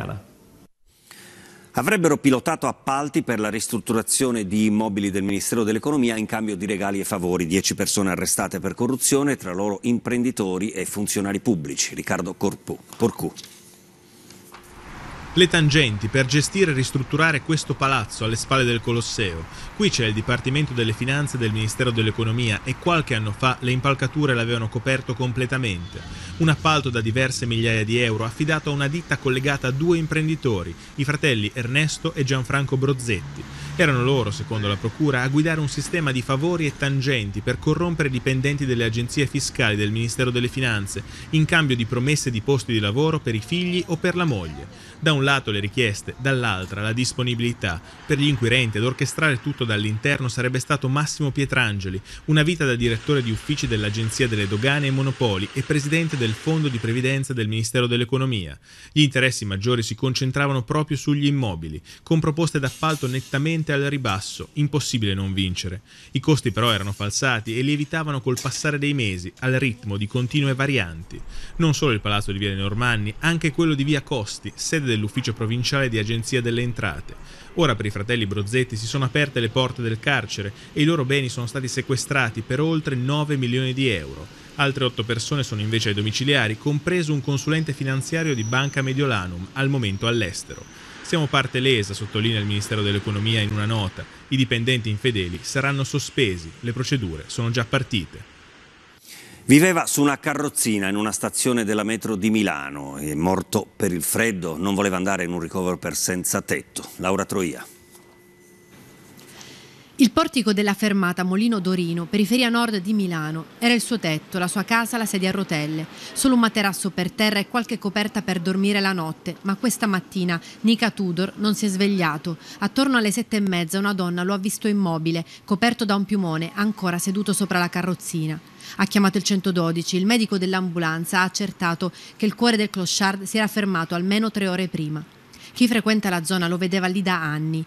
americana. Avrebbero pilotato appalti per la ristrutturazione di immobili del Ministero dell'Economia in cambio di regali e favori. Dieci persone arrestate per corruzione, tra loro imprenditori e funzionari pubblici. Riccardo Corpù. Corcu. Le tangenti per gestire e ristrutturare questo palazzo alle spalle del Colosseo. Qui c'è il Dipartimento delle Finanze del Ministero dell'Economia e qualche anno fa le impalcature l'avevano coperto completamente. Un appalto da diverse migliaia di euro affidato a una ditta collegata a due imprenditori, i fratelli Ernesto e Gianfranco Brozzetti. Erano loro, secondo la Procura, a guidare un sistema di favori e tangenti per corrompere i dipendenti delle agenzie fiscali del Ministero delle Finanze in cambio di promesse di posti di lavoro per i figli o per la moglie. Da un lato le richieste, dall'altra la disponibilità. Per gli inquirenti ad orchestrare tutto dall'interno sarebbe stato Massimo Pietrangeli, una vita da direttore di uffici dell'Agenzia delle Dogane e Monopoli e presidente del Fondo di Previdenza del Ministero dell'Economia. Gli interessi maggiori si concentravano proprio sugli immobili, con proposte d'appalto nettamente al ribasso, impossibile non vincere. I costi però erano falsati e lievitavano col passare dei mesi, al ritmo di continue varianti. Non solo il palazzo di Via dei Normanni, anche quello di Via Costi, sede dell'ufficio dell'Ufficio Provinciale di Agenzia delle Entrate. Ora per i fratelli Brozzetti si sono aperte le porte del carcere e i loro beni sono stati sequestrati per oltre 9 milioni di euro. Altre otto persone sono invece ai domiciliari, compreso un consulente finanziario di Banca Mediolanum, al momento all'estero. Siamo parte lesa, sottolinea il Ministero dell'Economia in una nota. I dipendenti infedeli saranno sospesi, le procedure sono già partite. Viveva su una carrozzina in una stazione della metro di Milano, e morto per il freddo, non voleva andare in un ricovero per senza tetto. Laura Troia. Il portico della fermata Molino Dorino, periferia nord di Milano, era il suo tetto, la sua casa, la sedia a rotelle, solo un materasso per terra e qualche coperta per dormire la notte, ma questa mattina Nika Tudor non si è svegliato. Attorno alle sette e mezza una donna lo ha visto immobile, coperto da un piumone, ancora seduto sopra la carrozzina. Ha chiamato il 112, il medico dell'ambulanza ha accertato che il cuore del clochard si era fermato almeno tre ore prima. Chi frequenta la zona lo vedeva lì da anni.